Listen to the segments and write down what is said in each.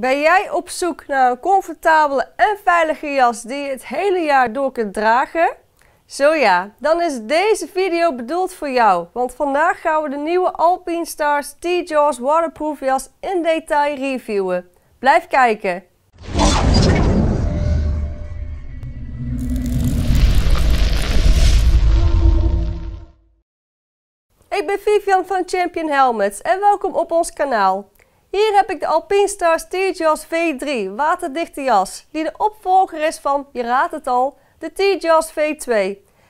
Ben jij op zoek naar een comfortabele en veilige jas die je het hele jaar door kunt dragen? Zo ja, dan is deze video bedoeld voor jou. Want vandaag gaan we de nieuwe Alpine Stars T-Jaws Waterproof jas in detail reviewen. Blijf kijken! Ik ben Vivian van Champion Helmets en welkom op ons kanaal. Hier heb ik de Alpinstar T-Jaws V3 waterdichte jas, die de opvolger is van, je raadt het al, de T-Jaws V2.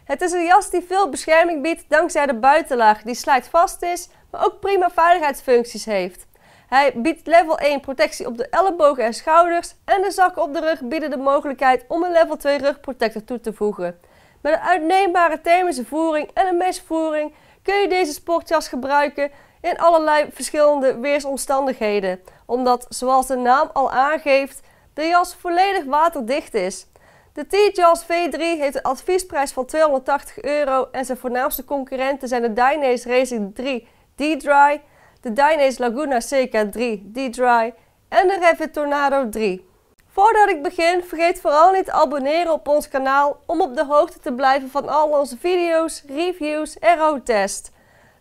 Het is een jas die veel bescherming biedt dankzij de buitenlaag die slijtvast is, maar ook prima veiligheidsfuncties heeft. Hij biedt level 1 protectie op de ellebogen en schouders en de zakken op de rug bieden de mogelijkheid om een level 2 rugprotector toe te voegen. Met een uitneembare thermische voering en een meshvoering kun je deze sportjas gebruiken in allerlei verschillende weersomstandigheden, omdat, zoals de naam al aangeeft, de jas volledig waterdicht is. De t jazz V3 heeft een adviesprijs van 280 euro en zijn voornaamste concurrenten zijn de Dainese Racing 3 D-Dry, de Dainese Laguna CK3 D-Dry en de Revit Tornado 3. Voordat ik begin, vergeet vooral niet te abonneren op ons kanaal om op de hoogte te blijven van al onze video's, reviews en roadtests.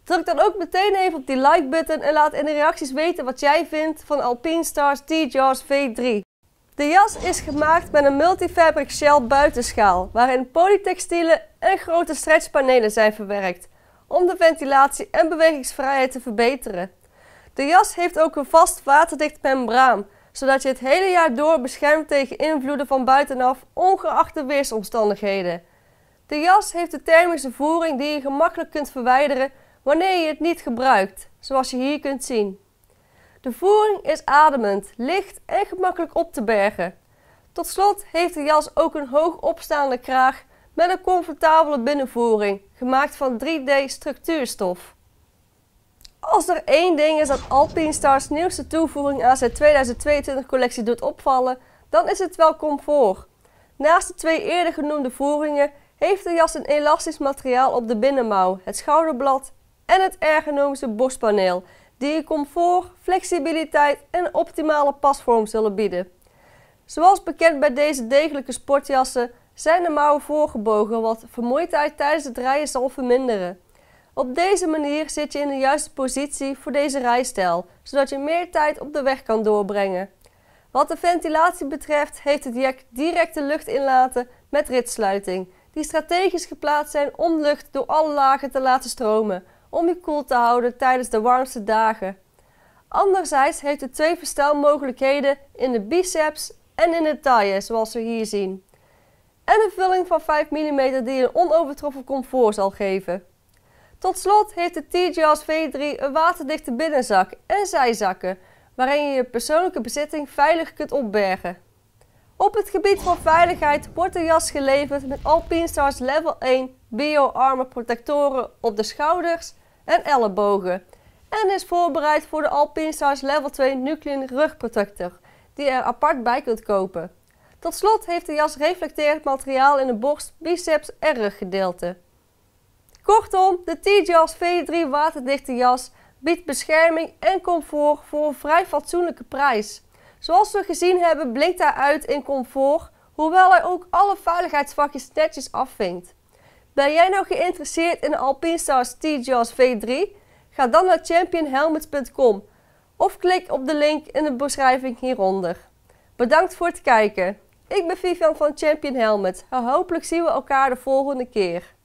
Druk dan ook meteen even op die like-button en laat in de reacties weten wat jij vindt van Alpine Stars T-Jars V3. De jas is gemaakt met een multifabric shell buitenschaal, waarin polytextielen en grote stretchpanelen zijn verwerkt, om de ventilatie en bewegingsvrijheid te verbeteren. De jas heeft ook een vast waterdicht membraan, zodat je het hele jaar door beschermt tegen invloeden van buitenaf, ongeacht de weersomstandigheden. De jas heeft de thermische voering die je gemakkelijk kunt verwijderen wanneer je het niet gebruikt, zoals je hier kunt zien. De voering is ademend, licht en gemakkelijk op te bergen. Tot slot heeft de jas ook een hoog opstaande kraag met een comfortabele binnenvoering, gemaakt van 3D structuurstof. Als er één ding is dat Alpine Stars nieuwste toevoeging aan zijn 2022 collectie doet opvallen, dan is het wel comfort. Naast de twee eerder genoemde voeringen heeft de jas een elastisch materiaal op de binnenmouw, het schouderblad en het ergonomische borstpaneel, die je comfort, flexibiliteit en optimale pasvorm zullen bieden. Zoals bekend bij deze degelijke sportjassen zijn de mouwen voorgebogen, wat vermoeidheid tijdens het rijden zal verminderen. Op deze manier zit je in de juiste positie voor deze rijstijl, zodat je meer tijd op de weg kan doorbrengen. Wat de ventilatie betreft heeft het jack directe luchtinlaten met ritsluiting, die strategisch geplaatst zijn om lucht door alle lagen te laten stromen, om je koel te houden tijdens de warmste dagen. Anderzijds heeft het twee verstelmogelijkheden in de biceps en in de taille, zoals we hier zien. En een vulling van 5 mm die een onovertroffen comfort zal geven. Tot slot heeft de TJS V3 een waterdichte binnenzak en zijzakken, waarin je je persoonlijke bezitting veilig kunt opbergen. Op het gebied van veiligheid wordt de jas geleverd met Alpine Stars Level 1 Bio Armor protectoren op de schouders, en ellebogen. En is voorbereid voor de Alpine Level 2 Nuclein Rugprotector, die je er apart bij kunt kopen. Tot slot heeft de jas reflecterend materiaal in de borst, biceps en ruggedeelte. Kortom, de T-Jas V3 waterdichte jas biedt bescherming en comfort voor een vrij fatsoenlijke prijs. Zoals we gezien hebben blinkt hij uit in comfort, hoewel hij ook alle veiligheidsvakjes netjes afvinkt. Ben jij nou geïnteresseerd in de Stars T-Jaws V3? Ga dan naar championhelmets.com of klik op de link in de beschrijving hieronder. Bedankt voor het kijken. Ik ben Vivian van Champion Helmet. Hopelijk zien we elkaar de volgende keer.